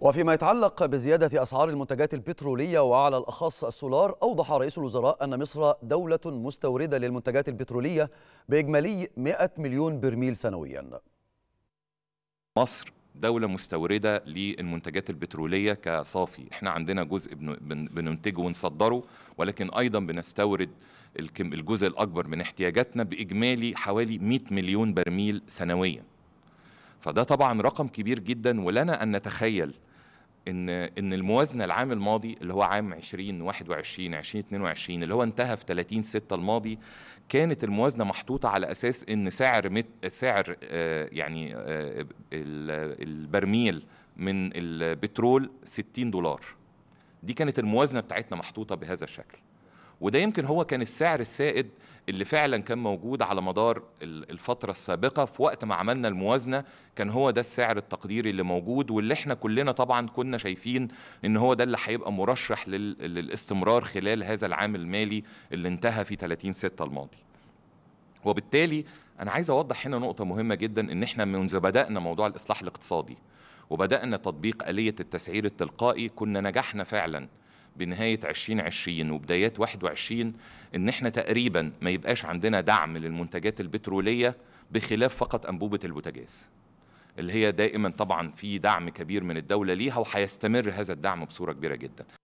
وفيما يتعلق بزيادة أسعار المنتجات البترولية وعلى الأخص السولار أوضح رئيس الوزراء أن مصر دولة مستوردة للمنتجات البترولية بإجمالي 100 مليون برميل سنويا مصر دولة مستوردة للمنتجات البترولية كصافي احنا عندنا جزء بننتجه ونصدره ولكن أيضا بنستورد الجزء الأكبر من احتياجاتنا بإجمالي حوالي 100 مليون برميل سنوياً فده طبعا رقم كبير جدا ولنا ان نتخيل ان ان الموازنه العام الماضي اللي هو عام 2021 2022 اللي هو انتهى في 30 6 الماضي كانت الموازنه محطوطه على اساس ان سعر مت سعر آه، يعني آه، البرميل من البترول 60 دولار دي كانت الموازنه بتاعتنا محطوطه بهذا الشكل وده يمكن هو كان السعر السائد اللي فعلا كان موجود على مدار الفترة السابقة في وقت ما عملنا الموازنة كان هو ده السعر التقديري اللي موجود واللي احنا كلنا طبعا كنا شايفين ان هو ده اللي هيبقى مرشح للاستمرار خلال هذا العام المالي اللي انتهى في 30 ستة الماضي وبالتالي انا عايز اوضح هنا نقطة مهمة جدا ان احنا منذ بدأنا موضوع الاصلاح الاقتصادي وبدأنا تطبيق آلية التسعير التلقائي كنا نجحنا فعلاً بنهايه 2020 وبدايات 21 ان احنا تقريبا ما يبقاش عندنا دعم للمنتجات البتروليه بخلاف فقط انبوبه البوتاجاز اللي هي دائما طبعا في دعم كبير من الدوله ليها وحيستمر هذا الدعم بصوره كبيره جدا